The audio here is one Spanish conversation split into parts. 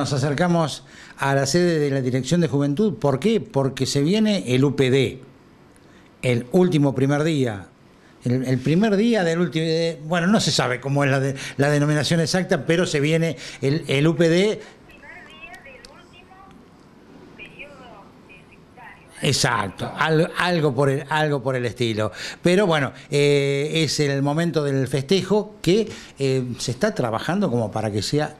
nos acercamos a la sede de la Dirección de Juventud. ¿Por qué? Porque se viene el UPD, el último primer día. El, primer día del último. Eh, bueno, no se sabe cómo es la, denominación exacta, pero se viene el, el UPD Exacto, algo, algo, por el, algo por el estilo. Pero bueno, eh, es el momento del festejo que eh, se está trabajando como para que sea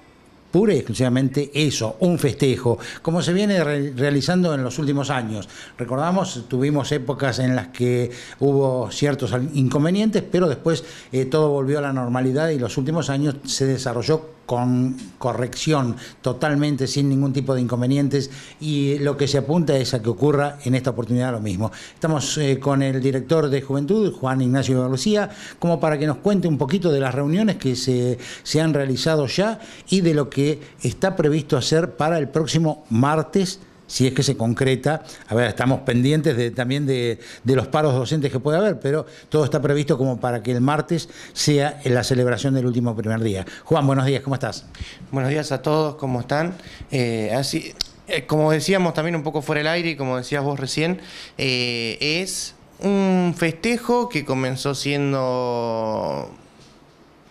pura y exclusivamente eso, un festejo, como se viene realizando en los últimos años. Recordamos, tuvimos épocas en las que hubo ciertos inconvenientes, pero después eh, todo volvió a la normalidad y los últimos años se desarrolló con corrección totalmente, sin ningún tipo de inconvenientes, y lo que se apunta es a que ocurra en esta oportunidad lo mismo. Estamos eh, con el director de Juventud, Juan Ignacio Lucía, como para que nos cuente un poquito de las reuniones que se, se han realizado ya y de lo que está previsto hacer para el próximo martes si es que se concreta. A ver, estamos pendientes también de, los paros docentes que puede haber, pero todo está previsto como para que el martes sea la celebración del último primer día. Juan, buenos días, ¿cómo estás? Buenos días a todos, ¿cómo están? Eh, así, eh, como decíamos también un poco fuera del aire como decías vos recién, eh, es un festejo que comenzó siendo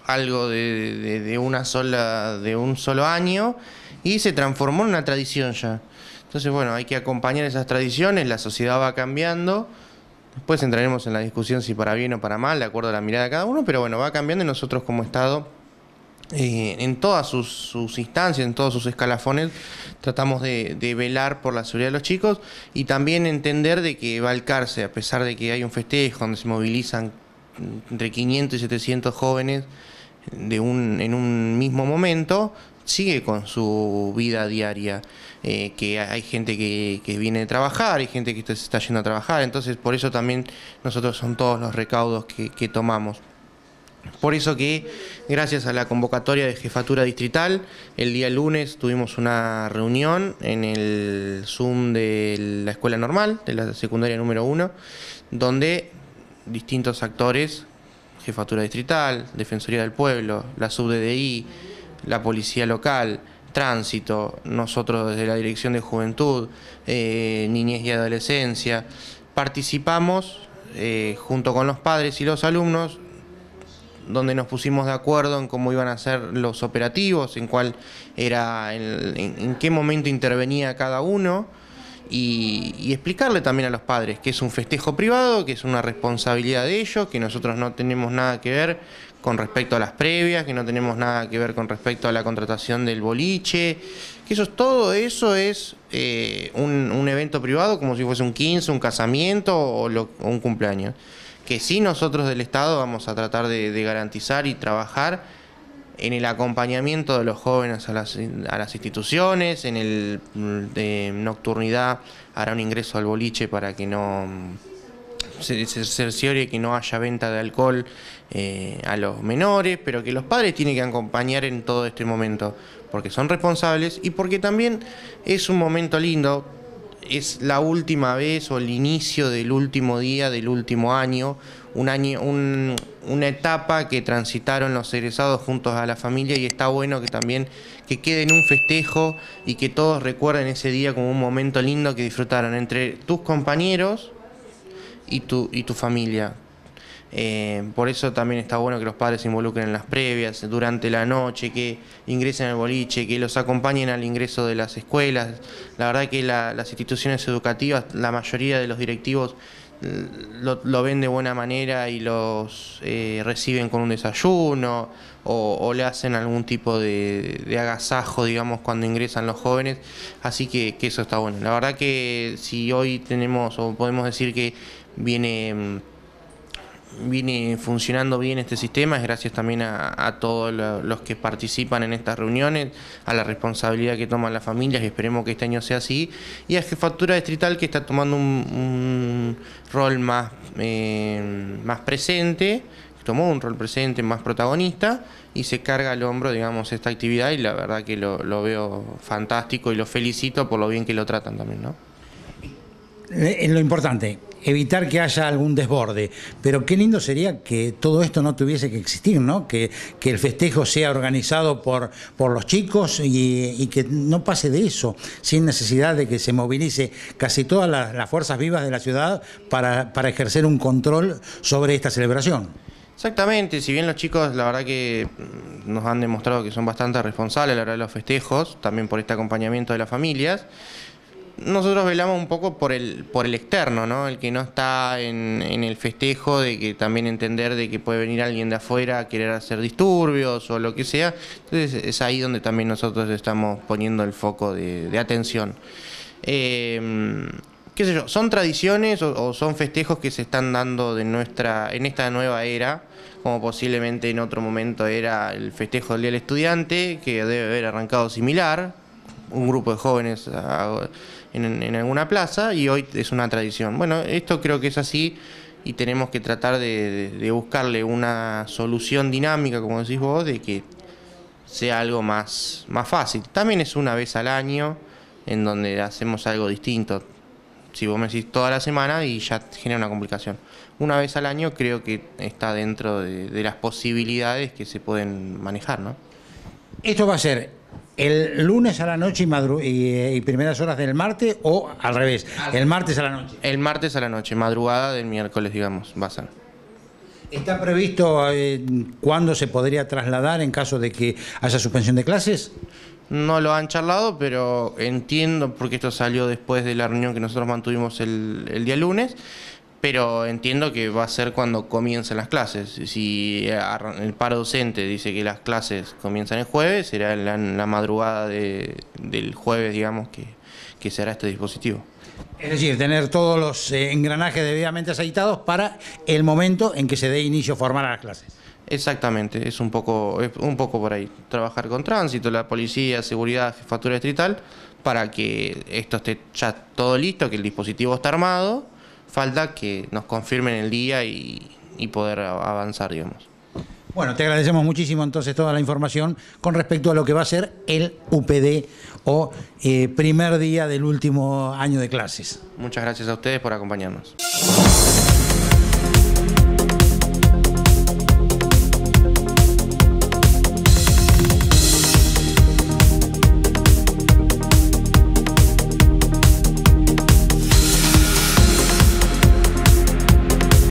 algo de, de, una sola de un solo año y se transformó en una tradición ya entonces, bueno, hay que acompañar esas tradiciones, la sociedad va cambiando. Después entraremos en la discusión si para bien o para mal, de acuerdo a la mirada de cada uno, pero bueno, va cambiando y nosotros como Estado, eh, en todas sus, instancias, en todos sus escalafones, tratamos de, velar por la seguridad de los chicos y también entender de que va al cárcel, a pesar de que hay un festejo donde se movilizan entre 500 y 700 jóvenes de en un mismo momento, sigue con su vida diaria, eh, que hay gente que, viene a trabajar, hay gente que se está yendo a trabajar, entonces por eso también nosotros son todos los recaudos que, tomamos. Por eso que, gracias a la convocatoria de jefatura distrital, el día lunes tuvimos una reunión en el Zoom de la escuela normal, de la secundaria número uno donde distintos actores, jefatura distrital, Defensoría del Pueblo, la SubDDI, la policía local, tránsito, nosotros desde la Dirección de Juventud, eh, Niñez y Adolescencia, participamos eh, junto con los padres y los alumnos donde nos pusimos de acuerdo en cómo iban a ser los operativos, en cuál era, en, qué momento intervenía cada uno y, explicarle también a los padres que es un festejo privado, que es una responsabilidad de ellos, que nosotros no tenemos nada que ver con respecto a las previas, que no tenemos nada que ver con respecto a la contratación del boliche, que eso todo, eso es eh, un, evento privado como si fuese un 15, un casamiento o, un cumpleaños. Que sí nosotros del Estado vamos a tratar de, garantizar y trabajar en el acompañamiento de los jóvenes a las, a las instituciones, en el de nocturnidad hará un ingreso al boliche para que no se, cerciore que no haya venta de alcohol eh, a los menores, pero que los padres tienen que acompañar en todo este momento, porque son responsables y porque también es un momento lindo, es la última vez o el inicio del último día del último año, un año una etapa que transitaron los egresados juntos a la familia y está bueno que también que quede en un festejo y que todos recuerden ese día como un momento lindo que disfrutaron entre tus compañeros y tu, y tu familia. Eh, por eso también está bueno que los padres se involucren en las previas, durante la noche, que ingresen al boliche, que los acompañen al ingreso de las escuelas. La verdad que las instituciones educativas, la mayoría de los directivos lo, lo, ven de buena manera y los eh, reciben con un desayuno o, o le hacen algún tipo de, agasajo, digamos, cuando ingresan los jóvenes. Así que, que, eso está bueno. La verdad que si hoy tenemos o podemos decir que viene mm, viene funcionando bien este sistema, es gracias también a, todos los que participan en estas reuniones, a la responsabilidad que toman las familias, y esperemos que este año sea así, y a Jefatura Distrital que está tomando un, rol más, eh, más presente, tomó un rol presente más protagonista y se carga al hombro, digamos, esta actividad y la verdad que lo, veo fantástico y lo felicito por lo bien que lo tratan también, ¿no? Eh, lo importante, evitar que haya algún desborde. Pero qué lindo sería que todo esto no tuviese que existir, ¿no? Que, el festejo sea organizado por, por los chicos y, que no pase de eso, sin necesidad de que se movilice casi todas las, fuerzas vivas de la ciudad para, para ejercer un control sobre esta celebración. Exactamente, si bien los chicos la verdad que mm, nos han demostrado que son bastante responsables a la hora de los festejos, también por este acompañamiento de las familias, nosotros velamos un poco por el, por el externo, ¿no? El que no está en, el festejo, de que también entender de que puede venir alguien de afuera a querer hacer disturbios o lo que sea. Entonces es ahí donde también nosotros estamos poniendo el foco de, atención. Em, qué sé yo, son tradiciones o, son festejos que se están dando de nuestra, en esta nueva era, como posiblemente en otro momento era el festejo del Día del Estudiante, que debe haber arrancado similar, un grupo de jóvenes ah, en, alguna plaza y hoy es una tradición. Bueno, esto creo que es así y tenemos que tratar de, buscarle una solución dinámica, como decís vos, de que sea algo más, más fácil. También es una vez al año en donde hacemos algo distinto. Si vos me decís toda la semana y ya genera una complicación. Una vez al año creo que está dentro de, las posibilidades que se pueden manejar, ¿no? Esto va a ser el lunes a la noche y, y, eh, y, primeras horas del martes o al revés, el martes a la noche. El martes a la noche, madrugada del miércoles, digamos, va a ser. ¿Está previsto eh, cuándo se podría trasladar en caso de que haya suspensión de clases? No lo han charlado, pero entiendo, porque esto salió después de la reunión que nosotros mantuvimos el día lunes, pero entiendo que va a ser cuando comiencen las clases. Si el paro docente dice que las clases comienzan el jueves, será la, la madrugada de, del jueves, digamos, que, que será este dispositivo. Es decir, tener todos los eh, engranajes debidamente aceitados para el momento en que se dé inicio formal a las clases. Exactamente, es un poco, un poco por ahí. Trabajar con tránsito, la policía, seguridad, factura distrital, para que esto esté ya todo listo, que el dispositivo está armado falta que nos confirmen el día y, poder avanzar, digamos. Bueno, te agradecemos muchísimo entonces toda la información con respecto a lo que va a ser el UPD o eh, primer día del último año de clases. Muchas gracias a ustedes por acompañarnos.